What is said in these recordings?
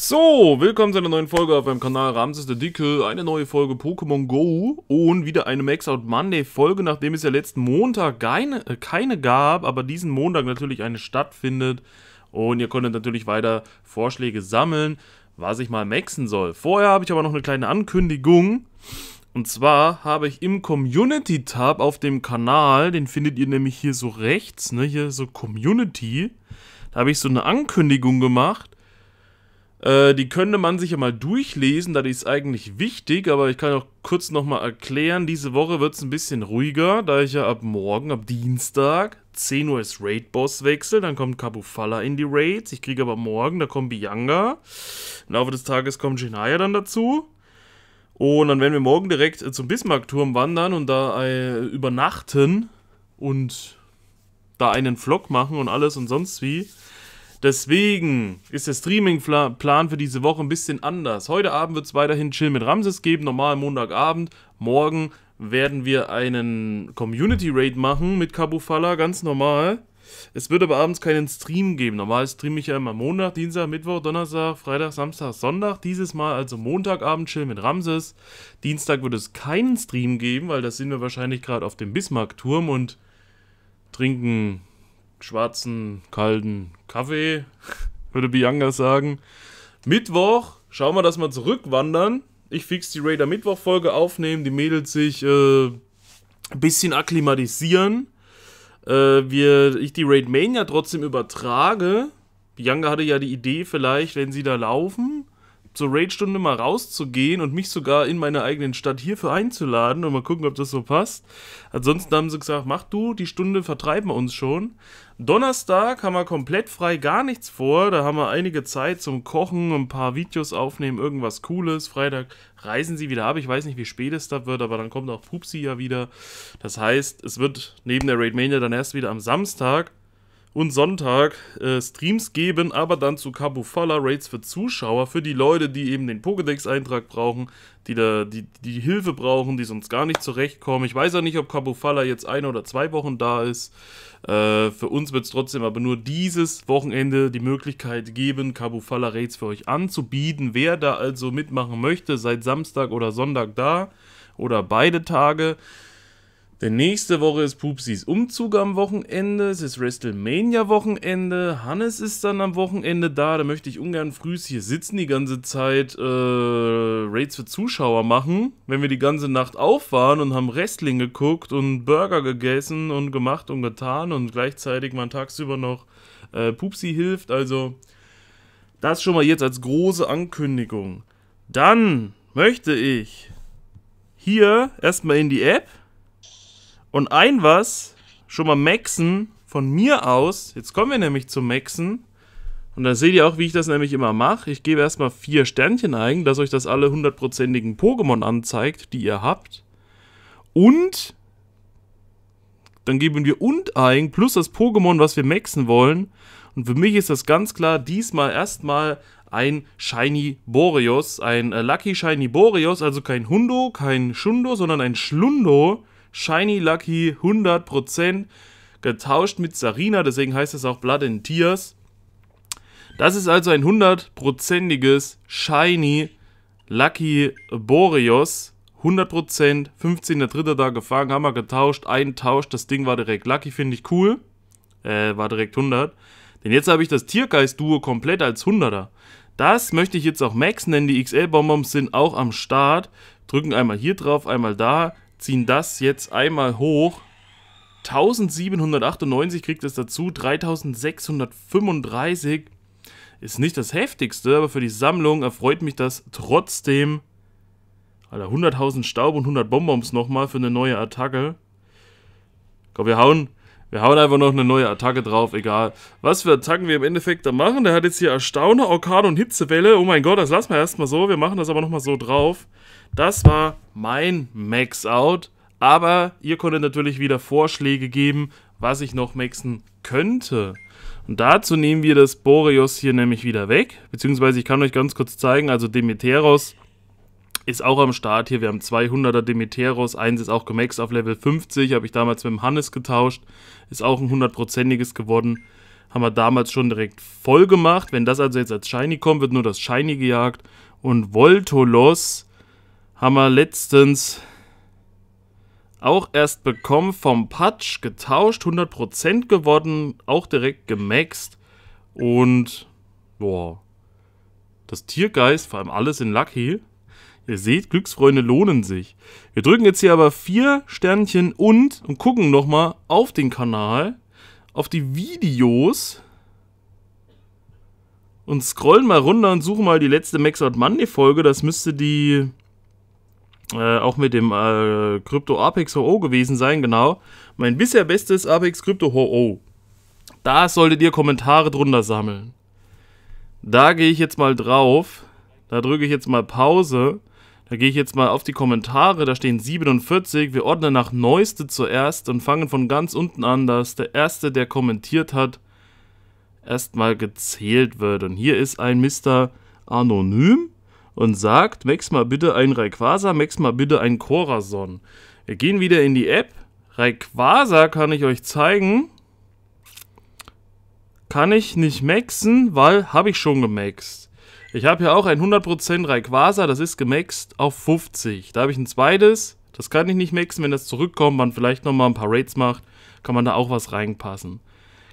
So, willkommen zu einer neuen Folge auf meinem Kanal Ramses der Dicke, eine neue Folge Pokémon Go und wieder eine Max Out Monday Folge, nachdem es ja letzten Montag keine, äh, keine gab, aber diesen Montag natürlich eine stattfindet und ihr konntet natürlich weiter Vorschläge sammeln, was ich mal maxen soll. Vorher habe ich aber noch eine kleine Ankündigung und zwar habe ich im Community Tab auf dem Kanal, den findet ihr nämlich hier so rechts, ne, hier so Community, da habe ich so eine Ankündigung gemacht äh, die könnte man sich ja mal durchlesen, da die ist eigentlich wichtig, aber ich kann auch kurz nochmal erklären, diese Woche wird es ein bisschen ruhiger, da ich ja ab morgen, ab Dienstag, 10 Uhr ist Raid-Boss wechsel, dann kommt Kabufala in die Raids, ich kriege aber morgen, da kommt Bianga, im Laufe des Tages kommt Jinaya dann dazu. Und dann werden wir morgen direkt äh, zum Bismarckturm wandern und da äh, übernachten und da einen Vlog machen und alles und sonst wie. Deswegen ist der Streaming-Plan für diese Woche ein bisschen anders. Heute Abend wird es weiterhin Chill mit Ramses geben, normal Montagabend. Morgen werden wir einen Community-Raid machen mit Kabufala, ganz normal. Es wird aber abends keinen Stream geben. Normal streame ich ja immer Montag, Dienstag, Mittwoch, Donnerstag, Freitag, Samstag, Sonntag. Dieses Mal also Montagabend Chill mit Ramses. Dienstag wird es keinen Stream geben, weil da sind wir wahrscheinlich gerade auf dem Bismarckturm und trinken schwarzen, kalten Kaffee, würde Bianca sagen. Mittwoch schauen wir, dass wir zurückwandern. Ich fix die Raider Mittwoch-Folge aufnehmen, die Mädels sich äh, ein bisschen akklimatisieren. Äh, wir, ich die Raid Mania trotzdem übertrage. Bianca hatte ja die Idee, vielleicht, wenn sie da laufen, zur Raid-Stunde mal rauszugehen und mich sogar in meiner eigenen Stadt hierfür einzuladen und mal gucken, ob das so passt. Ansonsten haben sie gesagt, mach du, die Stunde vertreiben wir uns schon. Donnerstag haben wir komplett frei gar nichts vor. Da haben wir einige Zeit zum Kochen, ein paar Videos aufnehmen, irgendwas Cooles. Freitag reisen sie wieder ab. Ich weiß nicht, wie spät es da wird, aber dann kommt auch Pupsi ja wieder. Das heißt, es wird neben der Raid Mania dann erst wieder am Samstag und Sonntag äh, Streams geben, aber dann zu Kabufala Raids für Zuschauer, für die Leute, die eben den Pokédex-Eintrag brauchen, die, da, die die Hilfe brauchen, die sonst gar nicht zurechtkommen. Ich weiß ja nicht, ob Kabufala jetzt ein oder zwei Wochen da ist. Äh, für uns wird es trotzdem aber nur dieses Wochenende die Möglichkeit geben, Kabufala Raids für euch anzubieten. Wer da also mitmachen möchte, seit Samstag oder Sonntag da oder beide Tage. Denn nächste Woche ist Pupsis Umzug am Wochenende, es ist WrestleMania-Wochenende, Hannes ist dann am Wochenende da, da möchte ich ungern frühs hier sitzen die ganze Zeit, äh, Raids für Zuschauer machen. Wenn wir die ganze Nacht auf waren und haben Wrestling geguckt und Burger gegessen und gemacht und getan und gleichzeitig man tagsüber noch äh, Pupsi hilft, also das schon mal jetzt als große Ankündigung. Dann möchte ich hier erstmal in die App und ein was, schon mal maxen von mir aus. Jetzt kommen wir nämlich zum maxen. Und da seht ihr auch, wie ich das nämlich immer mache. Ich gebe erstmal vier Sternchen ein, dass euch das alle hundertprozentigen Pokémon anzeigt, die ihr habt. Und dann geben wir und ein, plus das Pokémon, was wir maxen wollen. Und für mich ist das ganz klar diesmal erstmal ein Shiny Boreos, ein äh, Lucky Shiny Boreos, also kein Hundo, kein Schundo, sondern ein Schlundo. Shiny Lucky 100% getauscht mit Sarina, deswegen heißt es auch Blood in Tears. Das ist also ein 100%iges Shiny Lucky Boreos. 100%, 15.3. da gefangen, haben wir getauscht, eintauscht, das Ding war direkt Lucky, finde ich cool. Äh, war direkt 100. Denn jetzt habe ich das Tiergeist-Duo komplett als 100er. Das möchte ich jetzt auch Max nennen, die XL-Bonbons sind auch am Start. Drücken einmal hier drauf, einmal da ziehen das jetzt einmal hoch. 1798 kriegt es dazu, 3635 ist nicht das heftigste, aber für die Sammlung erfreut mich das trotzdem. Alter, 100.000 Staub und 100 Bonbons nochmal für eine neue Attacke. Komm, wir hauen wir hauen einfach noch eine neue Attacke drauf, egal. Was für Attacken wir im Endeffekt da machen. Der hat jetzt hier Erstauner, Orkan und Hitzewelle. Oh mein Gott, das lassen wir erstmal so. Wir machen das aber nochmal so drauf. Das war mein Max-Out. Aber ihr konntet natürlich wieder Vorschläge geben, was ich noch maxen könnte. Und dazu nehmen wir das Boreos hier nämlich wieder weg. Beziehungsweise ich kann euch ganz kurz zeigen, also Demeteros ist auch am Start hier. Wir haben 200er Demeteros, eins ist auch gemaxt auf Level 50, habe ich damals mit dem Hannes getauscht. Ist auch ein hundertprozentiges geworden. Haben wir damals schon direkt voll gemacht. Wenn das also jetzt als Shiny kommt, wird nur das Shiny gejagt. Und Voltolos haben wir letztens auch erst bekommen vom Patch, getauscht, 100% geworden, auch direkt gemaxt. Und, boah, das Tiergeist, vor allem alles in Lucky, Ihr seht, Glücksfreunde lohnen sich. Wir drücken jetzt hier aber vier Sternchen und und gucken nochmal auf den Kanal, auf die Videos und scrollen mal runter und suchen mal die letzte Max Out Monday Folge. Das müsste die äh, auch mit dem äh, Crypto Apex HO gewesen sein, genau. Mein bisher bestes Apex Crypto HO. -Oh. Da solltet ihr Kommentare drunter sammeln. Da gehe ich jetzt mal drauf. Da drücke ich jetzt mal Pause. Da gehe ich jetzt mal auf die Kommentare, da stehen 47. Wir ordnen nach Neueste zuerst und fangen von ganz unten an, dass der Erste, der kommentiert hat, erstmal gezählt wird. Und hier ist ein Mr. Anonym und sagt, max mal bitte ein Rayquaza, max mal bitte ein Corazon. Wir gehen wieder in die App. Rayquaza kann ich euch zeigen. Kann ich nicht maxen, weil habe ich schon gemaxt. Ich habe hier auch ein 100% Rayquaza, das ist gemaxt auf 50. Da habe ich ein zweites, das kann ich nicht maxen, wenn das zurückkommt, man vielleicht nochmal ein paar Raids macht, kann man da auch was reinpassen.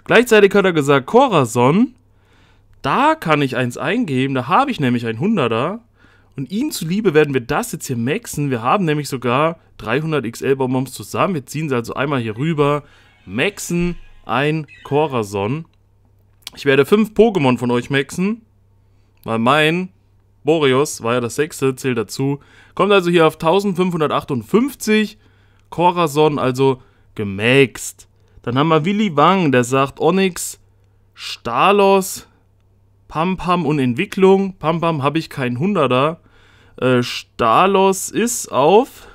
Gleichzeitig hat er gesagt, Corazon, da kann ich eins eingeben, da habe ich nämlich ein 100er. Und ihm zuliebe werden wir das jetzt hier maxen. Wir haben nämlich sogar 300 XL Bonbons zusammen. Wir ziehen sie also einmal hier rüber, maxen ein Corazon. Ich werde fünf Pokémon von euch maxen. Weil mein Boreus war ja das sechste, zählt dazu. Kommt also hier auf 1558. Corazon also gemaxt. Dann haben wir Willy Wang, der sagt Onyx, Stalos, Pampam und Entwicklung. Pampam habe ich keinen Hunderter. Äh, Stalos ist auf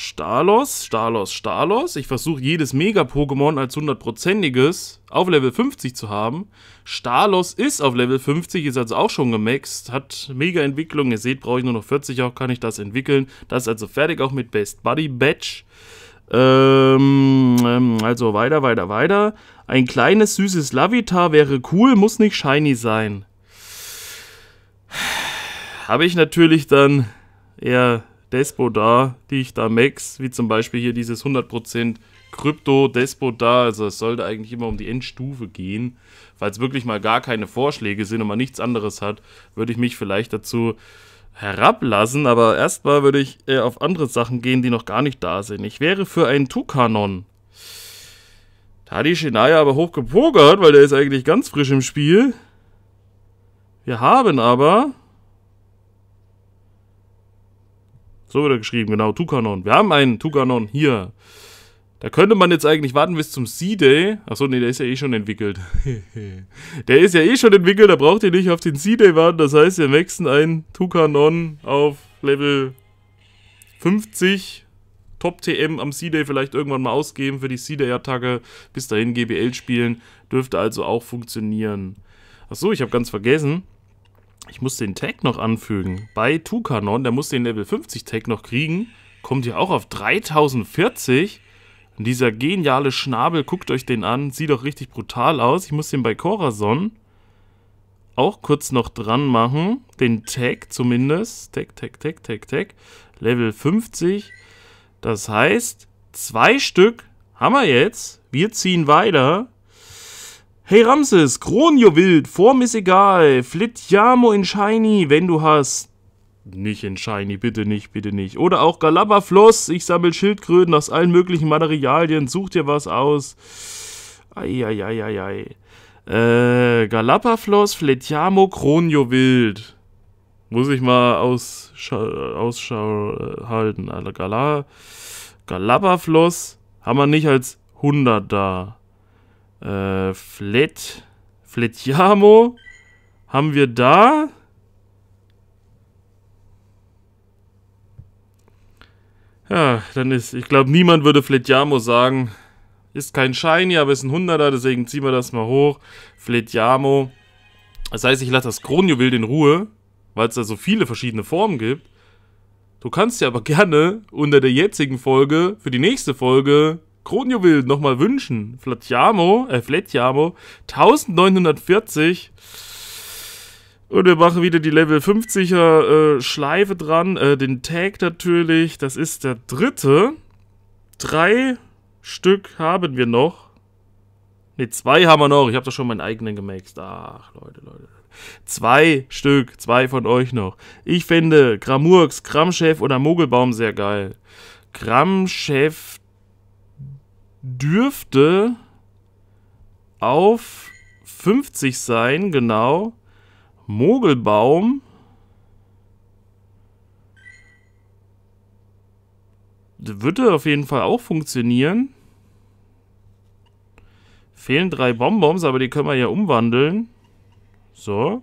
Stalos, Stalos, Stalos. Ich versuche jedes Mega-Pokémon als hundertprozentiges auf Level 50 zu haben. Stalos ist auf Level 50, ist also auch schon gemaxt, hat Mega-Entwicklung. Ihr seht, brauche ich nur noch 40, auch kann ich das entwickeln. Das ist also fertig, auch mit Best Buddy Batch. Ähm, ähm, also weiter, weiter, weiter. Ein kleines, süßes Lavitar wäre cool, muss nicht shiny sein. Habe ich natürlich dann eher Despo da, die ich da max, wie zum Beispiel hier dieses 100% Krypto Despo da, also es sollte eigentlich immer um die Endstufe gehen. Falls wirklich mal gar keine Vorschläge sind und man nichts anderes hat, würde ich mich vielleicht dazu herablassen, aber erstmal würde ich äh, auf andere Sachen gehen, die noch gar nicht da sind. Ich wäre für einen Tukanon. Da hat die Shinaya aber hochgepokert, weil der ist eigentlich ganz frisch im Spiel. Wir haben aber So wird er geschrieben, genau. Tukanon. Wir haben einen Tukanon hier. Da könnte man jetzt eigentlich warten bis zum C-Day. Achso, nee, der ist ja eh schon entwickelt. der ist ja eh schon entwickelt, da braucht ihr nicht auf den C-Day warten. Das heißt, wir wechseln einen Tukanon auf Level 50. Top-TM am C-Day vielleicht irgendwann mal ausgeben für die C-Day-Attacke. Bis dahin GBL spielen. Dürfte also auch funktionieren. Achso, ich habe ganz vergessen. Ich muss den Tag noch anfügen. Bei Tukanon, der muss den Level 50 Tag noch kriegen. Kommt ihr auch auf 3040? Und dieser geniale Schnabel, guckt euch den an. Sieht doch richtig brutal aus. Ich muss den bei Corazon auch kurz noch dran machen. Den Tag zumindest. Tag, Tag, Tag, Tag, Tag. Level 50. Das heißt, zwei Stück haben wir jetzt. Wir ziehen weiter. Hey Ramses, Kronjuwel, Form ist egal, Flitjamo in Shiny, wenn du hast. Nicht in Shiny, bitte nicht, bitte nicht. Oder auch Galabafloss, ich sammle Schildkröten aus allen möglichen Materialien, such dir was aus. Eieieiei. Äh, Galapafloss, Fletiamo, Kronjowild. Muss ich mal ausschau, ausschau äh, halten. Also Gala, Galapafloss haben wir nicht als 100 da. Äh, Flet. Fletiamo. Haben wir da? Ja, dann ist, ich glaube, niemand würde Fletiamo sagen. Ist kein Shiny, aber ist ein 100er, deswegen ziehen wir das mal hoch. Fletiamo. Das heißt, ich lasse das Kronjuwild in Ruhe, weil es da so viele verschiedene Formen gibt. Du kannst ja aber gerne unter der jetzigen Folge für die nächste Folge Kronjuwel nochmal wünschen. Flatiamo, äh, Fletiamo, 1940. Und wir machen wieder die Level 50er äh, Schleife dran. Äh, den Tag natürlich. Das ist der dritte. Drei Stück haben wir noch. Ne, zwei haben wir noch. Ich habe doch schon meinen eigenen gemaxt. Ach, Leute, Leute. Zwei Stück, zwei von euch noch. Ich finde Gramurks, Kramchef oder Mogelbaum sehr geil. Kramchef dürfte auf 50 sein, genau. Mogelbaum. Das würde auf jeden Fall auch funktionieren. Fehlen drei Bonbons, aber die können wir ja umwandeln. So.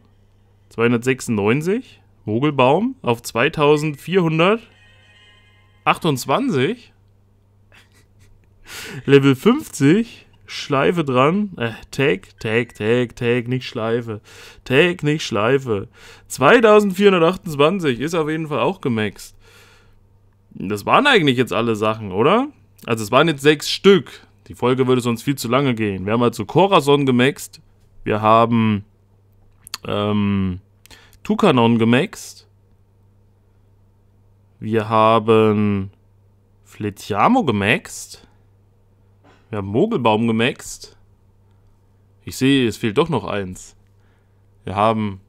296. Mogelbaum auf 2428. Level 50, Schleife dran. Äh, Tag, Tag, Tag, Tag, nicht Schleife. Tag, nicht Schleife. 2428 ist auf jeden Fall auch gemaxt. Das waren eigentlich jetzt alle Sachen, oder? Also es waren jetzt sechs Stück. Die Folge würde sonst viel zu lange gehen. Wir haben also Corazon gemaxt. Wir haben ähm, Tukanon gemaxt. Wir haben Fletiamo gemaxt. Wir haben Mogelbaum gemaxt. Ich sehe, es fehlt doch noch eins. Wir haben,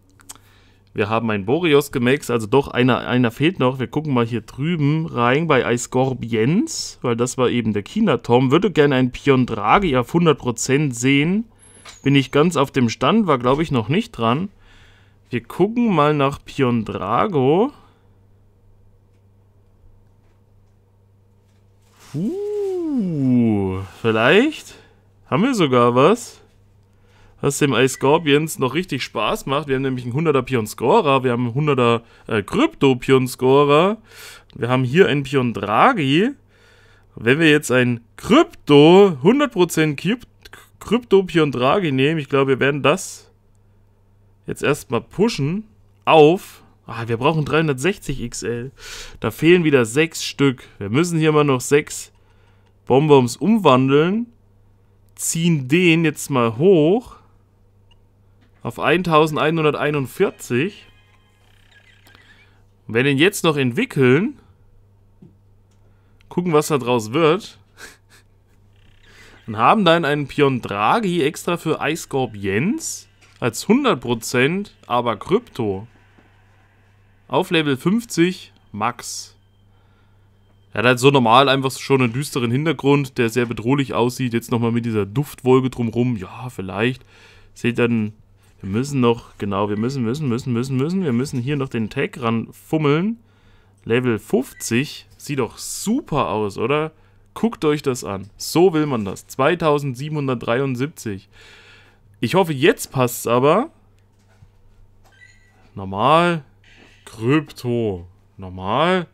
wir haben einen Boreos gemaxt, also doch einer, einer fehlt noch. Wir gucken mal hier drüben rein bei Eisgorbiens, weil das war eben der China-Tom. Würde gerne einen Piondragi auf 100% sehen. Bin ich ganz auf dem Stand, war glaube ich noch nicht dran. Wir gucken mal nach Piondrago. Puh. Uh, vielleicht haben wir sogar was, was dem Ice Scorpions noch richtig Spaß macht. Wir haben nämlich einen 100er Pion Scorer, wir haben einen 100er äh, Krypto Pion Scorer, wir haben hier einen Pion Draghi. Wenn wir jetzt ein Krypto, 100% Krypto, Pion Draghi nehmen, ich glaube, wir werden das jetzt erstmal pushen auf. Ah, wir brauchen 360 XL. Da fehlen wieder 6 Stück. Wir müssen hier mal noch 6 Bonbons umwandeln, ziehen den jetzt mal hoch auf 1141. Wenn den jetzt noch entwickeln, gucken, was da draus wird. Und haben dann einen Pion Draghi extra für Eiskorpiens als 100%, aber Krypto. Auf Level 50 Max. Er hat halt so normal einfach schon einen düsteren Hintergrund, der sehr bedrohlich aussieht. Jetzt nochmal mit dieser Duftwolke drumrum. Ja, vielleicht. Seht dann, wir müssen noch, genau, wir müssen, müssen, müssen, müssen, müssen. Wir müssen hier noch den Tag ranfummeln. Level 50. Sieht doch super aus, oder? Guckt euch das an. So will man das. 2773. Ich hoffe, jetzt passt es aber. Normal. Krypto. Normal.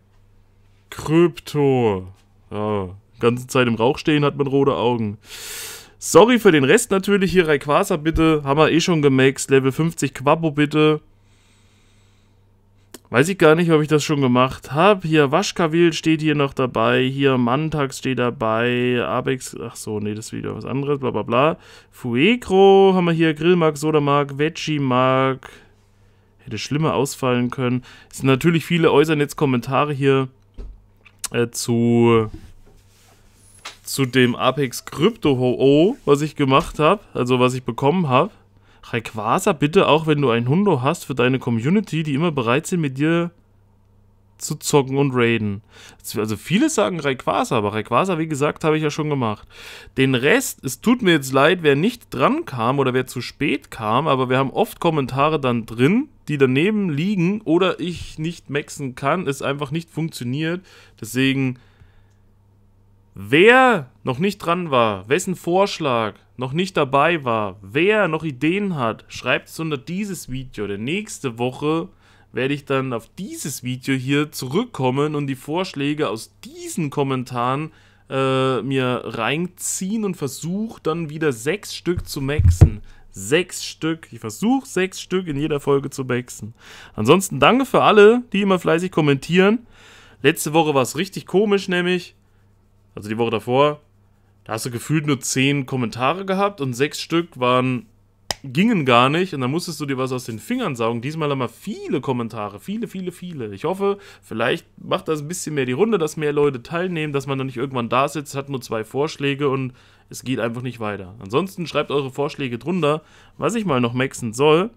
Krypto. Ja, ganze Zeit im Rauch stehen hat man rote Augen. Sorry für den Rest natürlich. Hier Rayquaza bitte. Haben wir eh schon gemaxed. Level 50 Quabo bitte. Weiß ich gar nicht, ob ich das schon gemacht habe. Hier Waschkawil steht hier noch dabei. Hier Mantax steht dabei. Abex. Ach so, nee, das ist wieder was anderes. Bla bla bla. Fuegro haben wir hier. Grillmark, Sodamark, Veggie-Mark. Hätte schlimmer ausfallen können. Es sind natürlich viele äußern jetzt Kommentare hier. Äh, zu zu dem Apex Crypto Ho, oh, was ich gemacht habe, also was ich bekommen habe. Rayquaza, bitte auch, wenn du einen Hundo hast, für deine Community, die immer bereit sind, mit dir zu zocken und raiden. Also viele sagen Rayquaza, aber Rayquaza, wie gesagt, habe ich ja schon gemacht. Den Rest, es tut mir jetzt leid, wer nicht dran kam oder wer zu spät kam, aber wir haben oft Kommentare dann drin, die daneben liegen oder ich nicht maxen kann, es einfach nicht funktioniert. Deswegen, wer noch nicht dran war, wessen Vorschlag noch nicht dabei war, wer noch Ideen hat, schreibt es unter dieses Video. Denn nächste Woche werde ich dann auf dieses Video hier zurückkommen und die Vorschläge aus diesen Kommentaren äh, mir reinziehen und versuche dann wieder sechs Stück zu maxen. Sechs Stück. Ich versuche sechs Stück in jeder Folge zu maxen. Ansonsten danke für alle, die immer fleißig kommentieren. Letzte Woche war es richtig komisch, nämlich, also die Woche davor, da hast du gefühlt nur zehn Kommentare gehabt und sechs Stück waren gingen gar nicht und dann musstest du dir was aus den Fingern saugen. Diesmal haben wir viele Kommentare, viele, viele, viele. Ich hoffe, vielleicht macht das ein bisschen mehr die Runde, dass mehr Leute teilnehmen, dass man dann nicht irgendwann da sitzt, hat nur zwei Vorschläge und es geht einfach nicht weiter. Ansonsten schreibt eure Vorschläge drunter, was ich mal noch maxen soll.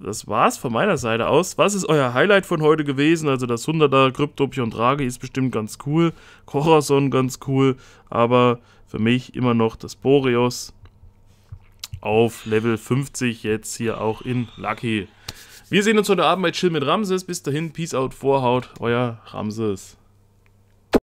Das war's von meiner Seite aus. Was ist euer Highlight von heute gewesen? Also das 100er Kryptopion Drage ist bestimmt ganz cool, Corazon ganz cool, aber für mich immer noch das Boreos auf Level 50 jetzt hier auch in Lucky. Wir sehen uns heute Abend bei Chill mit Ramses. Bis dahin, Peace out, Vorhaut, euer Ramses.